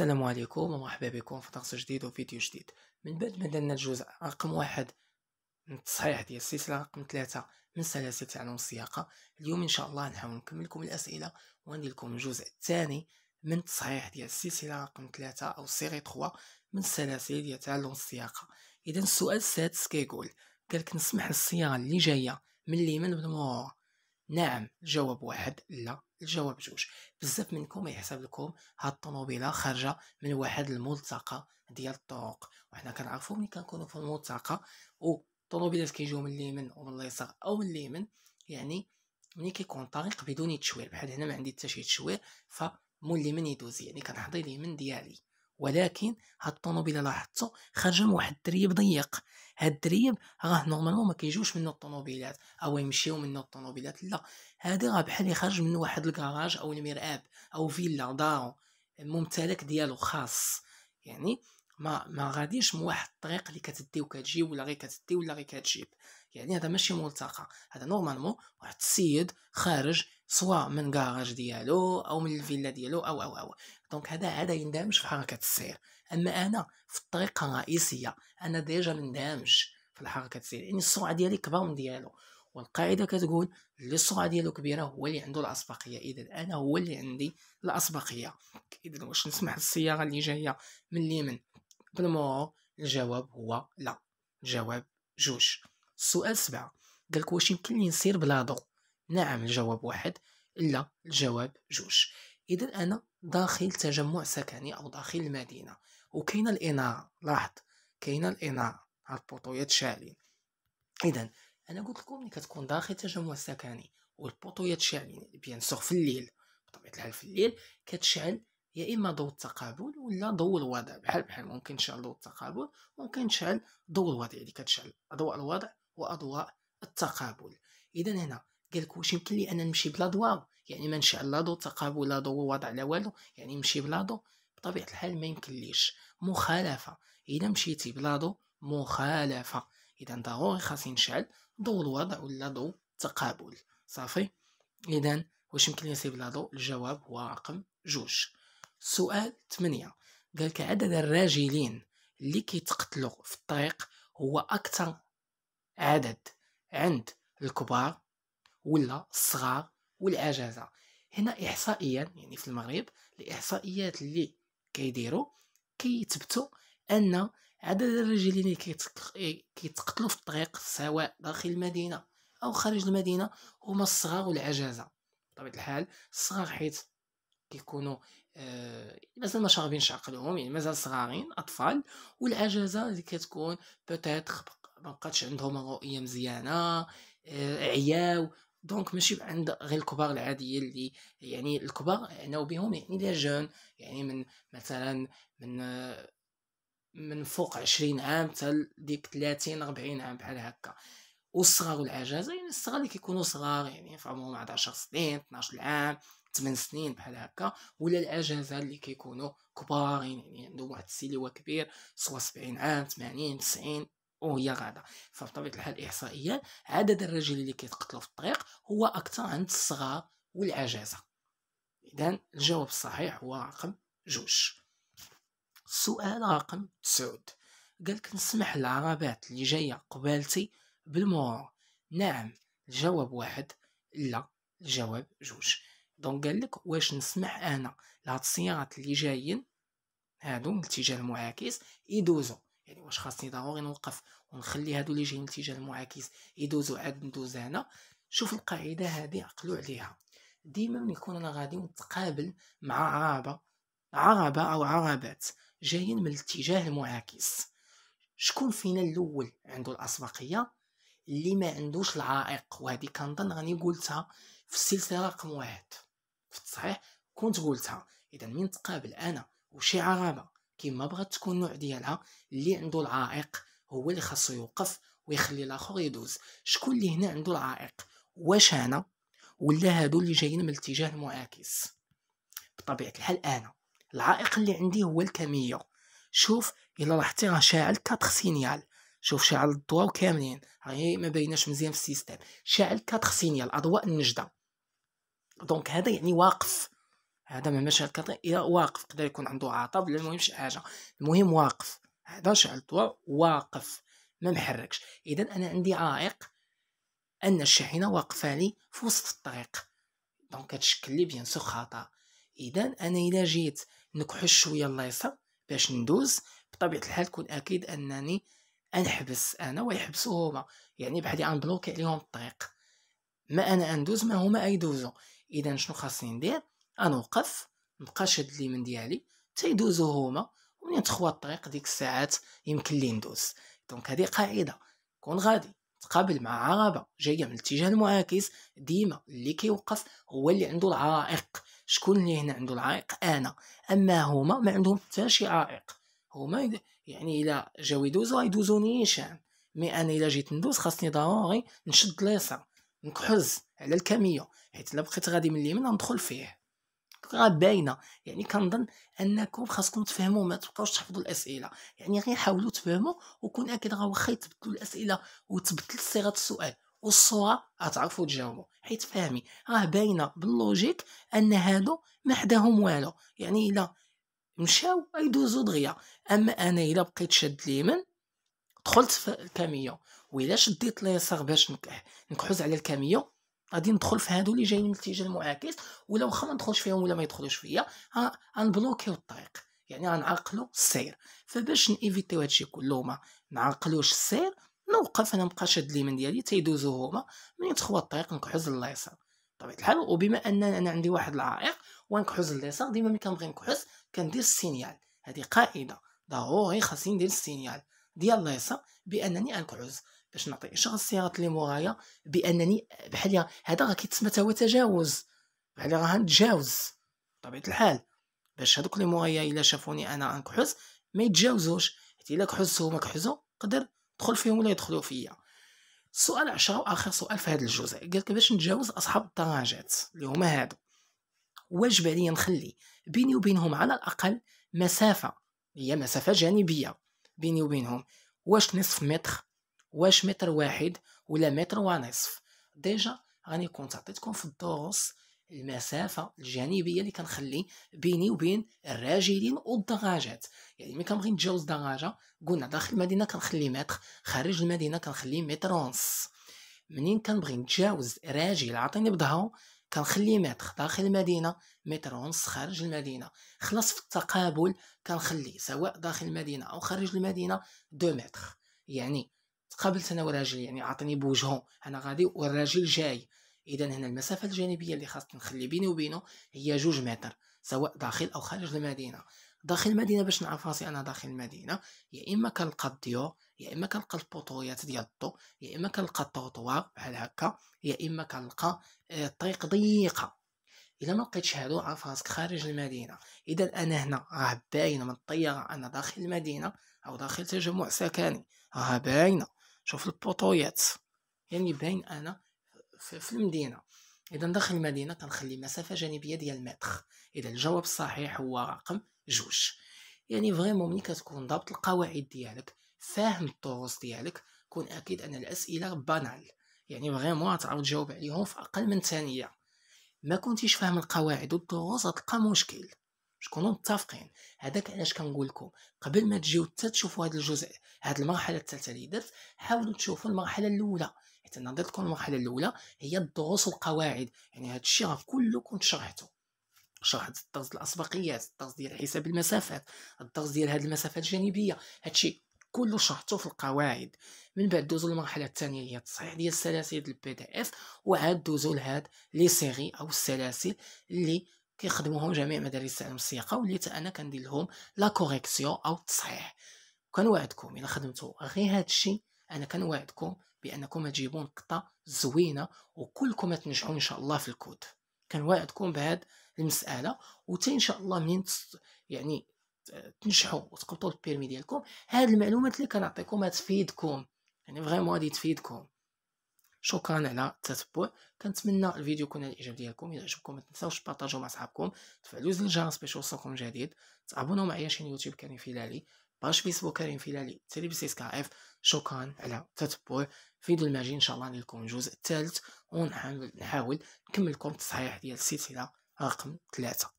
السلام عليكم ومرحبا بكم في درس جديد وفيديو جديد من بعد ما درنا الجزء رقم واحد من التصحيح ديال السلسله رقم ثلاثة من سلاسل تعلم السياقه اليوم ان شاء الله نحاول نكمل لكم الاسئله وندير لكم الجزء الثاني من التصحيح ديال السلسله رقم ثلاثة او سيري 3 من سلاسل ديال تعلم السياقه اذا السؤال السادس كيقول قال لك نسمح للسياره اللي جايه من اليمين بالمرور نعم جواب واحد لا الجواب جوج بزاف منكم يحسب لكم هاد الطوموبيله خارجه من واحد الملتقى ديال الطرق وحنا كنعرفوا ملي كنكونوا في الملتقى الطوموبيلات كيجيو من اليمين ومن اليسار او من اليمن يعني ملي كيكون طريق بدون تشوير بحال هنا ما عندي حتى شي تشوير فمول اليمين يدوز يعني كنحضي اليمين ديالي ولكن هاد الطوموبيله لاحظتو خارجه من واحد الدريب ضيق هاد الدريب راه نورمالمون ما منو منه الطوموبيلات او يمشيو منه الطوموبيلات لا هذا راه بحال يخرج من واحد الكراج او المرآب او فيلا دارو الممتلك ديالو خاص يعني ما ما غاديش من واحد الطريق اللي كتدي وكتجي ولا غير كتدي ولا غير كتجيب يعني هذا ماشي ملتقى هذا نورمالمون واحد السيد خارج سواء من كراج ديالو او من الفيلا ديالو او او او دونك هذا هذا يندمج في حركه السير اما انا في الطريقه الرئيسيه انا ديجا مندمج في الحركه السير يعني السرعه ديالي كبر من ديالو والقاعدة كتقول اللي السرعة ديالو كبيرة هو اللي عنده الأسبقية إذا أنا هو اللي عندي الأسبقية إذا واش نسمح للصياغه اللي جاية من اليمين بالمور الجواب هو لا الجواب جوج السؤال سبعة قالك واش يمكن لي نسير ضو نعم الجواب واحد لا الجواب جوج إذا أنا داخل تجمع سكني أو داخل المدينة وكاينة الإنارة لاحظ كاينة الإنارة هاد البوطويات شاعلين إذا انا قلت لكم ملي كتكون داخل تجمع سكني والبوطويات شاعلين بيان سور في الليل بطبيعه الحال في الليل كتشعل يا اما ضوء التقابل ولا ضوء الوضع بحال بحال ممكن تشعل ضوء التقابل ممكن تشعل ضوء الوضع اللي يعني كتشعل اضواء الوضع واضواء التقابل اذا هنا قال لك واش يمكن لي انا نمشي بلا ضوء يعني ما نشعل لا ضوء تقابل لا ضوء وضع لا والو يعني نمشي بلا ضوء بطبيعه الحال ما يمكنليش مخالفه اذا مشيتي بلا ضوء مخالفه اذا ضروري خاصني نشعل ضوء الوضع ولا ضوء التقابل صافي اذا واش يمكن لي نسيب ضوء الجواب هو رقم جوج سؤال 8 قالك عدد الراجلين اللي كيتقتلوا في الطريق هو اكثر عدد عند الكبار ولا الصغار والعجزه هنا احصائيا يعني في المغرب الاحصائيات اللي كيديروا كيثبتوا ان عدد الرجلين كيتقتلوا في الطريق سواء داخل المدينه او خارج المدينه هما الصغار والعجازه بطبيعه الحال الصغار حيت كيكونوا آه مازال ما شاربينش عقلهم يعني مازال صغارين اطفال والعجزه اللي كتكون بوتيتر مبقاتش عندهم رؤيه مزيانه آه عياو دونك ماشي عند غير الكبار العاديه اللي يعني الكبار عناو بهم يعني لي جون يعني من مثلا من آه من فوق عشرين عام حتى ديك تلاتين ربعين عام بحال هكا والصغار والعجازة يعني الصغار اللي كيكونوا صغار يعني في عمرهم عشر سنين 12 عام 8 سنين بحال هكا ولا العجازة اللي كيكونوا كبار يعني, يعني عندهم واحد السيليوا كبير سوا سبعين عام 80 90 وهي غادا فبطبيعه الحال احصائيا عدد الرجال اللي كيتقتلوا في الطريق هو اكثر عند الصغار والعجازه اذا الجواب الصحيح هو رقم جوج السؤال رقم تسعود قالك نسمح للعربات اللي جايه قبالتي بالمرور نعم الجواب واحد لا الجواب جوج دونك قالك واش نسمح انا لهاد السيارات اللي جايين هادو من الاتجاه المعاكس يدوزو يعني واش خاصني ضروري نوقف ونخلي هادو اللي جايين الاتجاه المعاكس يدوزو عاد ندوز انا شوف القاعده هادي عقلوا عليها ديما ملي نكون انا غادي نتقابل مع عربه عربه او عربات جايين من الاتجاه المعاكس شكون فينا الاول عنده الاسبقيه اللي ما عندوش العائق وهذه كنظن راني قلتها في السلسله رقم واحد في التصحيح كنت قلتها اذا من تقابل انا وشي عربه كيما بغات تكون نوع ديالها اللي عنده العائق هو اللي خاصو يوقف ويخلي الاخر يدوز شكون اللي هنا عنده العائق واش انا ولا هادو اللي جايين من الاتجاه المعاكس بطبيعه الحال انا العائق اللي عندي هو الكميه شوف الا لاحظتي راه شاعل 4 سينيال شوف شاعل الضواو كاملين راهي ما بايناش مزيان في السيستم شاعل 4 سينيال اضواء النجده دونك هذا يعني واقف هذا ما ماشي الى واقف يقدر يكون عنده عطب ولا المهم شي حاجه المهم واقف هذا شعل الضوء واقف ما محركش اذا انا عندي عائق ان الشاحنه واقفه لي في وسط الطريق دونك كتشكل لي بيان سو خطا اذا انا الا جيت نكحش شويه اللايصه باش ندوز بطبيعه الحال تكون اكيد انني انحبس انا ويحبسوا هما يعني بحال انبلوكي عليهم الطريق ما انا اندوز ما هما ايدوزو اذا شنو خاصني ندير انوقف نبقى شاد لي من ديالي حتى يدوزو هما ومنين تخوى الطريق ديك الساعات يمكن لي ندوز دونك هذه قاعده كون غادي تقابل مع عربه جايه من الاتجاه المعاكس ديما اللي كيوقف هو اللي عنده العائق شكون اللي هنا عنده العائق انا اما هما ما عندهم حتى شي عائق هما يعني الا جاو يدوزو غيدوزوني نيشان مي انا الا جيت ندوز خاصني ضروري نشد ليسا نكحز على الكاميو حيت الا بقيت غادي من اليمين ندخل فيه راه باينه يعني كنظن انكم خاصكم تفهموا ما تبقاوش تحفظوا الاسئله يعني غير حاولوا تفهموا وكون اكيد غا واخا يتبدلوا الاسئله وتبدل صيغه السؤال والصوره غتعرفوا تجاوبوا حيت فاهمي راه باينه باللوجيك ان هادو ما حداهم والو يعني الا مشاو يدوزو دغيا اما انا الا بقيت شاد ليمن دخلت في الكاميون والا شديت اليسار باش نكحوز على الكاميون غادي ندخل في هادو اللي جايين من الاتجاه المعاكس ولا واخا ما ندخلش فيهم ولا ما يدخلوش فيا غنبلوكيو الطريق يعني غنعرقلو السير فباش نيفيتيو هادشي كله ما نعرقلوش السير نوقف انا نبقى شاد اليمين ديالي تيدوزو هما ملي تخوى الطريق نكحز لليسار بطبيعه الحال وبما ان انا عندي واحد العائق ونكحز لليسار ديما ملي كنبغي نكحز كندير السينيال هذه قاعده ضروري خاصني ندير السينيال ديال اليسار بانني انكحز باش نعطي اشاره السيارات اللي مورايا بانني بحال هذا راه كيتسمى هو تجاوز بحال راه نتجاوز بطبيعه الحال باش هذوك اللي مورايا الا شافوني انا انكحز ما يتجاوزوش حيت الا كحزتو هما كحزو قدر دخل فيهم ولا يدخلوا فيا السؤال عشرة واخر سؤال في هذا الجزء قال كيفاش نتجاوز اصحاب الدرجات اللي هما هادو واجب عليا نخلي بيني وبينهم على الاقل مسافه هي مسافه جانبيه بيني وبينهم واش نصف متر واش متر واحد ولا متر ونصف ديجا كنت عطيتكم في الدروس المسافة الجانبية اللي كنخلي بيني وبين الراجلين والدراجات يعني ملي كنبغي نتجاوز دراجة قلنا داخل المدينة كنخلي متر خارج المدينة كنخلي متر ونص منين كنبغي نتجاوز راجل عطيني بظهرو كنخلي متر داخل المدينة متر ونص خارج المدينة خلاص في التقابل كنخلي سواء داخل المدينة أو خارج المدينة دو متر يعني تقابلت انا وراجل يعني عطيني بوجهه انا غادي والراجل جاي اذا هنا المسافه الجانبيه اللي خاصني نخلي بيني وبينه هي جوج متر سواء داخل او خارج المدينه داخل المدينه باش نعرف راسي انا داخل المدينه يا اما كنلقى الضيو يا اما كنلقى البوطويات ديال الضو يا اما كنلقى الطوطوار بحال هكا يا اما كنلقى الطريق آه، ضيقه الا ما لقيتش هادو عرف راسك خارج المدينه اذا انا هنا راه باينه من الطياره انا داخل المدينه او داخل تجمع سكني راه باينه شوف البوطويات يعني باين انا في المدينه اذا داخل المدينه كنخلي مسافه جانبيه ديال متر اذا الجواب الصحيح هو رقم جوج يعني فريمون ملي كتكون ضابط القواعد ديالك فاهم الطروس ديالك كون اكيد ان الاسئله بانال يعني فريمون غتعرف تجاوب عليهم في اقل من ثانيه ما كنتيش فاهم القواعد والدروس غتلقى مشكل شكون متفقين هذاك علاش كنقول لكم قبل ما تجيو حتى تشوفوا هذا الجزء هذه المرحله الثالثه اللي درت حاولوا تشوفوا المرحله الاولى حيت نظرتكم المرحله الاولى هي الدروس والقواعد يعني هذا الشيء راه كله كنت شرحته شرحت الدرس الاسبقيات الدرس ديال حساب المسافات الدرس ديال هذه المسافات الجانبيه هادشي كله شرحته في القواعد من بعد دوزو للمرحله الثانيه هي التصحيح ديال السلاسل ديال البي دي اف وعاد دوزو لهاد لي سيري او السلاسل اللي كيخدموهم جميع مدارس التعليم السياقه واللي انا كندير لهم لا كوريكسيون او التصحيح كنوعدكم الا خدمتو غير هادشي انا كنوعدكم بانكم تجيبون قطه زوينه وكلكم تنجحوا ان شاء الله في الكود كنوعدكم بهاد المساله وتا ان شاء الله منين يعني تنجحوا وتقبطوا البيرمي ديالكم هاد المعلومات اللي كنعطيكم تفيدكم يعني فريمون غادي تفيدكم شكرا على التتبع كنتمنى الفيديو يكون على الاعجاب ديالكم اذا عجبكم ما تنساوش تبارطاجوه مع صحابكم تفعلوا زر الجرس باش يوصلكم جديد تعابونوا معايا شين يوتيوب كريم فيلالي باش فيسبوك كريم فيلالي تيلي بي كاف شكرا على التتبع فيديو الماجي ان شاء الله نكون الجزء الثالث ونحاول نكملكم التصحيح ديال السلسله رقم ثلاثة